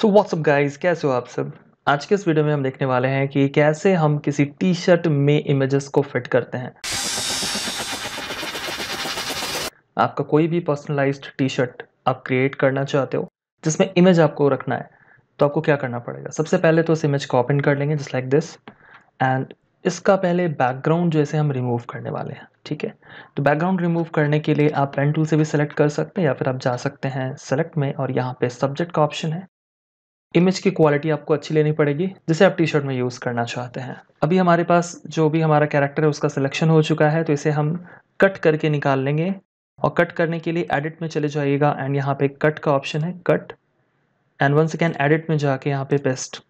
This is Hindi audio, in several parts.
सो व्हाट्सअप गाइस कैसे हो आप सब आज के इस वीडियो में हम देखने वाले हैं कि कैसे हम किसी टी शर्ट में इमेजेस को फिट करते हैं आपका कोई भी पर्सनलाइज्ड टी शर्ट आप क्रिएट करना चाहते हो जिसमें इमेज आपको रखना है तो आपको क्या करना पड़ेगा सबसे पहले तो इस इमेज को ओपन कर लेंगे जस्ट लाइक दिस एंड इसका पहले बैकग्राउंड जैसे हम रिमूव करने वाले हैं ठीक है तो बैकग्राउंड रिमूव करने के लिए आप पेन टूल से भी सेलेक्ट कर सकते हैं या फिर आप जा सकते हैं सेलेक्ट में और यहाँ पे सब्जेक्ट का ऑप्शन है इमेज की क्वालिटी आपको अच्छी लेनी पड़ेगी जिसे आप टी शर्ट में यूज़ करना चाहते हैं अभी हमारे पास जो भी हमारा कैरेक्टर है उसका सिलेक्शन हो चुका है तो इसे हम कट करके निकाल लेंगे और कट करने के लिए एडिट में चले जाइएगा एंड यहाँ पे कट का ऑप्शन है cut and one second edit में जाके यहाँ पे पेस्ट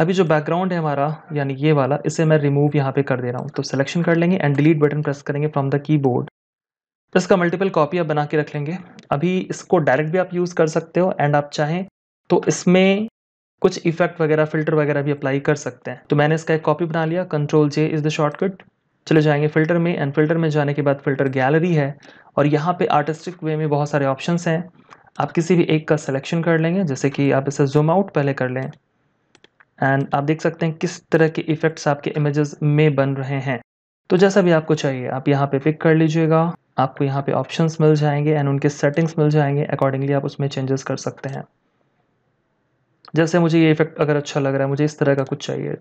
अभी जो बैकग्राउंड है हमारा यानी ये वाला इसे मैं रिमूव यहाँ पे कर दे रहा हूँ तो सिलेक्शन कर लेंगे एंड डिलीट बटन प्रेस करेंगे फ्रॉम द कीबोर्ड इसका मल्टीपल कॉपी आप बना के रख लेंगे अभी इसको डायरेक्ट भी आप यूज़ कर सकते हो एंड आप चाहें तो इसमें कुछ इफेक्ट वगैरह फिल्टर वगैरह भी अप्लाई कर सकते हैं तो मैंने इसका एक कॉपी बना लिया control J is the shortcut चले जाएंगे फिल्टर में एंड फिल्टर में जाने के बाद फिल्टर गैलरी है और यहाँ पे आर्टिस्टिक वे में बहुत सारे ऑप्शन हैं आप किसी भी एक का सिलेक्शन कर लेंगे जैसे कि आप इसे जूम आउट पहले कर लें एंड आप देख सकते हैं किस तरह के इफ़ेक्ट्स आपके इमेजेस में बन रहे हैं तो जैसा भी आपको चाहिए आप यहाँ पे पिक कर लीजिएगा आपको यहाँ पे ऑप्शंस मिल जाएंगे एंड उनके सेटिंग्स मिल जाएंगे अकॉर्डिंगली आप उसमें चेंजेस कर सकते हैं जैसे मुझे ये इफेक्ट अगर अच्छा लग रहा है मुझे इस तरह का कुछ चाहिए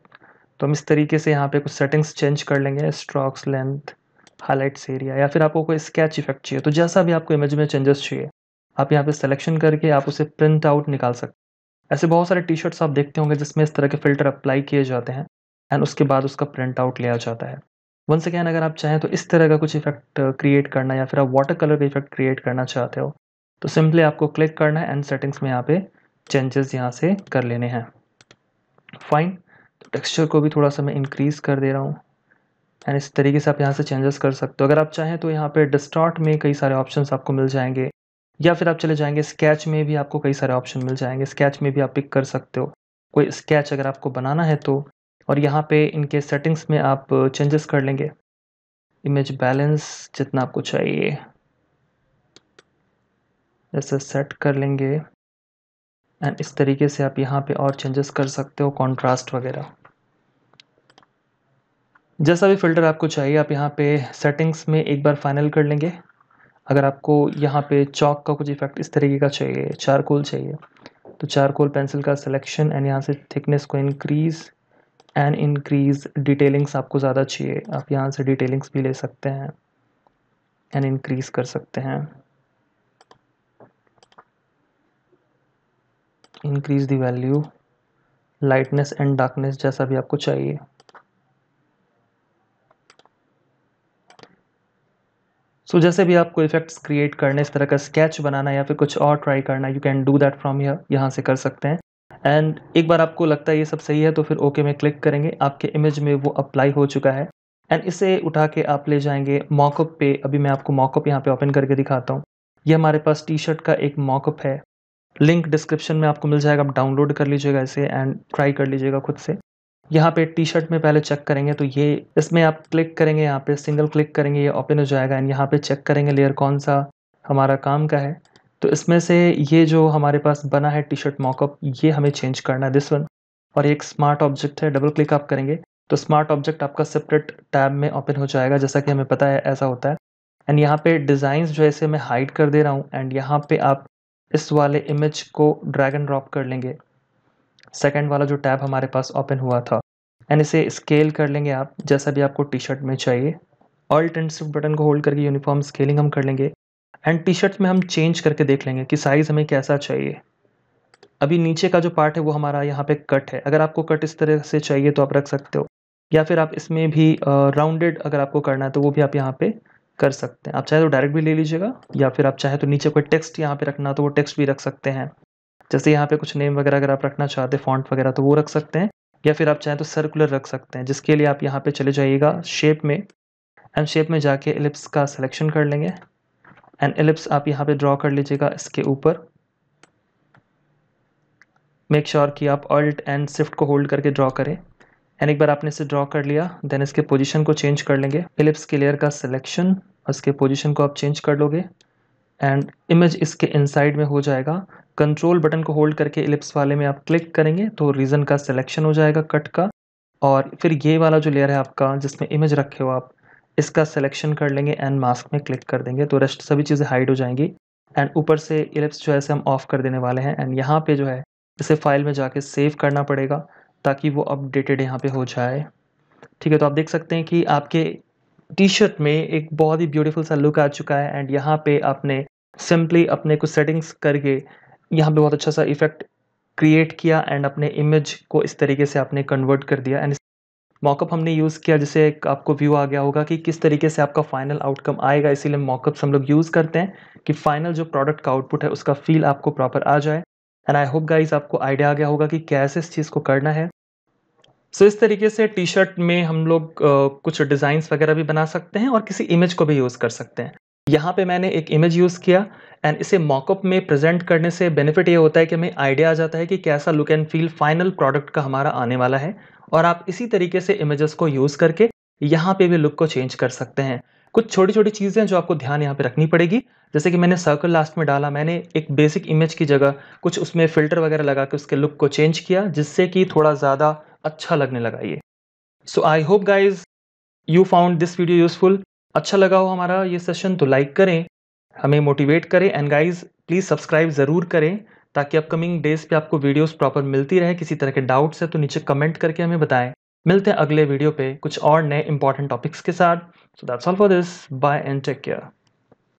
तो हम इस तरीके से यहाँ पे कुछ सेटिंग्स चेंज कर लेंगे स्ट्रॉक्स लेंथ हाईलाइट्स एरिया या फिर आपको कोई स्केच इफेक्ट चाहिए तो जैसा भी आपको इमेज में चेंजेस चाहिए आप यहाँ पे सिलेक्शन करके आप उसे प्रिंट आउट निकाल सकते हैं ऐसे बहुत सारे टी शर्ट्स आप देखते होंगे जिसमें इस तरह के फिल्टर अप्लाई किए जाते हैं एंड उसके बाद उसका प्रिंट आउट लिया जाता है से अगैन अगर आप चाहें तो इस तरह का कुछ इफेक्ट क्रिएट करना या फिर आप वाटर कलर का इफेक्ट क्रिएट करना चाहते हो तो सिंपली आपको क्लिक करना है एंड सेटिंग्स में यहाँ पे चेंजेस यहाँ से कर लेने हैं फाइन तो टेक्सचर को भी थोड़ा सा मैं इंक्रीज़ कर दे रहा हूँ एंड इस तरीके से आप यहाँ से चेंजेस कर सकते हो अगर आप चाहें तो यहाँ पे डिस्टॉर्ट में कई सारे ऑप्शन आपको मिल जाएंगे या फिर आप चले जाएंगे स्केच में भी आपको कई सारे ऑप्शन मिल जाएंगे स्केच में भी आप पिक कर सकते हो कोई स्केच अगर आपको बनाना है तो और यहाँ पे इनके सेटिंग्स में आप चेंजेस कर लेंगे इमेज बैलेंस जितना आपको चाहिए जैसे सेट कर लेंगे एंड इस तरीके से आप यहाँ पे और चेंजेस कर सकते हो कॉन्ट्रास्ट वगैरह जैसा भी फ़िल्टर आपको चाहिए आप यहाँ पे सेटिंग्स में एक बार फाइनल कर लेंगे अगर आपको यहाँ पे चौक का कुछ इफेक्ट इस तरीके का चाहिए चारकोल चाहिए तो चारकोल पेंसिल का सिलेक्शन एंड यहाँ से थिकनेस को इनक्रीज़ एंड इंक्रीज़ डिटेलिंग्स आपको ज़्यादा चाहिए आप यहाँ से डिटेलिंग्स भी ले सकते हैं एंड इंक्रीज़ कर सकते हैं increase the value lightness and darkness जैसा भी आपको चाहिए सो so, जैसे भी आपको इफेक्ट्स क्रिएट करने इस तरह का स्केच बनाना या फिर कुछ और ट्राई करना you can do that from here यहाँ से कर सकते हैं एंड एक बार आपको लगता है ये सब सही है तो फिर ओके okay में क्लिक करेंगे आपके इमेज में वो अप्लाई हो चुका है एंड इसे उठा के आप ले जाएंगे मॉकअप पे अभी मैं आपको मॉकअप यहाँ पे ओपन करके दिखाता हूँ ये हमारे पास टी शर्ट का एक मॉकअप है लिंक डिस्क्रिप्शन में आपको मिल जाएगा आप डाउनलोड कर लीजिएगा इसे एंड ट्राई कर लीजिएगा खुद से यहाँ पे टी शर्ट में पहले चेक करेंगे तो ये इसमें आप क्लिक करेंगे यहाँ पे सिंगल क्लिक करेंगे ये ओपन हो जाएगा एंड यहाँ पे चेक करेंगे लेयर कौन सा हमारा काम का है तो इसमें से ये जो हमारे पास बना है टी शर्ट मॉकअप ये हमें चेंज करना है दिस वन और एक स्मार्ट ऑब्जेक्ट है डबल क्लिक आप करेंगे तो स्मार्ट ऑब्जेक्ट आपका सेपरेट टैब में ओपन हो जाएगा जैसा कि हमें पता है ऐसा होता है एंड यहाँ पे डिज़ाइंस जो है इसे मैं हाइड कर दे रहा हूँ एंड यहाँ पे आप इस वाले इमेज को ड्रैग एंड ड्रॉप कर लेंगे सेकेंड वाला जो टैब हमारे पास ओपन हुआ था एंड इसे स्केल कर लेंगे आप जैसा भी आपको टी शर्ट में चाहिए ऑल्ट एंड स्विफ्ट बटन को होल्ड करके यूनिफॉर्म स्केलिंग हम कर लेंगे एंड टी शर्ट में हम चेंज करके देख लेंगे कि साइज़ हमें कैसा चाहिए अभी नीचे का जो पार्ट है वो हमारा यहाँ पे कट है अगर आपको कट इस तरह से चाहिए तो आप रख सकते हो या फिर आप इसमें भी राउंडेड uh, अगर आपको करना है तो वो भी आप यहाँ पे कर सकते हैं आप चाहे तो डायरेक्ट भी ले लीजिएगा या फिर आप चाहे तो नीचे कोई टेक्स्ट यहाँ पे रखना तो वो टेक्स्ट भी रख सकते हैं जैसे यहाँ पे कुछ नेम वगैरह अगर आप रखना चाहते हैं फॉन्ट वगैरह तो वो रख सकते हैं या फिर आप चाहें तो सर्कुलर रख सकते हैं जिसके लिए आप यहाँ पे चले जाइएगा शेप में एंड शेप में जाके एलिप्स का सिलेक्शन कर लेंगे एंड एलिप्स आप यहाँ पे ड्रॉ कर लीजिएगा इसके ऊपर मेक श्योर कि आप ऑल्ट एंड शिफ्ट को होल्ड करके ड्रॉ करें एंड एक बार आपने इसे ड्रॉ कर लिया देन इसके पोजीशन को चेंज कर लेंगे फिलिप्स के लेयर का सिलेक्शन इसके पोजीशन को आप चेंज कर लोगे एंड इमेज इसके इनसाइड में हो जाएगा कंट्रोल बटन को होल्ड करके इलिप्स वाले में आप क्लिक करेंगे तो रीजन का सिलेक्शन हो जाएगा कट का और फिर ये वाला जो लेयर है आपका जिसमें इमेज रखे हो आप इसका सिलेक्शन कर लेंगे एंड मास्क में क्लिक कर देंगे तो रेस्ट सभी चीज़ें हाइड हो जाएंगी एंड ऊपर से इलिप्स जो है हम ऑफ कर देने वाले हैं एंड यहाँ पे जो है इसे फाइल में जाके सेव करना पड़ेगा ताकि वो अपडेटेड यहाँ पे हो जाए ठीक है तो आप देख सकते हैं कि आपके टी शर्ट में एक बहुत ही ब्यूटीफुल सा लुक आ चुका है एंड यहाँ पे आपने सिंपली अपने कुछ सेटिंग्स करके यहाँ पे बहुत अच्छा सा इफेक्ट क्रिएट किया एंड अपने इमेज को इस तरीके से आपने कन्वर्ट कर दिया एंड मॉकअप हमने यूज़ किया जिससे एक आपको व्यू आ गया होगा कि किस तरीके से आपका फाइनल आउटकम आएगा इसीलिए मॉकअप्स हम लोग यूज़ करते हैं कि फाइनल जो प्रोडक्ट का आउटपुट है उसका फील आपको प्रॉपर आ जाए एंड आई होप गाइज आपको आइडिया आ गया होगा कि कैसे इस चीज़ को करना है सो so, इस तरीके से टी शर्ट में हम लोग uh, कुछ डिज़ाइंस वगैरह भी बना सकते हैं और किसी इमेज को भी यूज़ कर सकते हैं यहाँ पे मैंने एक इमेज यूज़ किया एंड इसे मॉकअप में प्रेजेंट करने से बेनिफिट ये होता है कि हमें आइडिया आ जाता है कि कैसा look and feel final product का हमारा आने वाला है और आप इसी तरीके से इमेजेस को यूज़ करके यहाँ पे भी लुक को चेंज कर सकते हैं कुछ छोटी छोटी चीज़ें जो आपको ध्यान यहाँ पे रखनी पड़ेगी जैसे कि मैंने सर्कल लास्ट में डाला मैंने एक बेसिक इमेज की जगह कुछ उसमें फ़िल्टर वगैरह लगा के उसके लुक को चेंज किया जिससे कि थोड़ा ज़्यादा अच्छा लगने लगा ये so I hope guys you found this video useful अच्छा लगा हो हमारा ये सेशन तो लाइक करें हमें मोटिवेट करें एंड गाइज प्लीज़ सब्सक्राइब ज़रूर करें ताकि अपकमिंग डेज़ पे आपको वीडियोस प्रॉपर मिलती रहे किसी तरह के डाउट्स है तो नीचे कमेंट करके हमें बताएं मिलते हैं अगले वीडियो पे कुछ और नए इंपॉर्टेंट टॉपिक्स के साथ so that's all for this bye and take care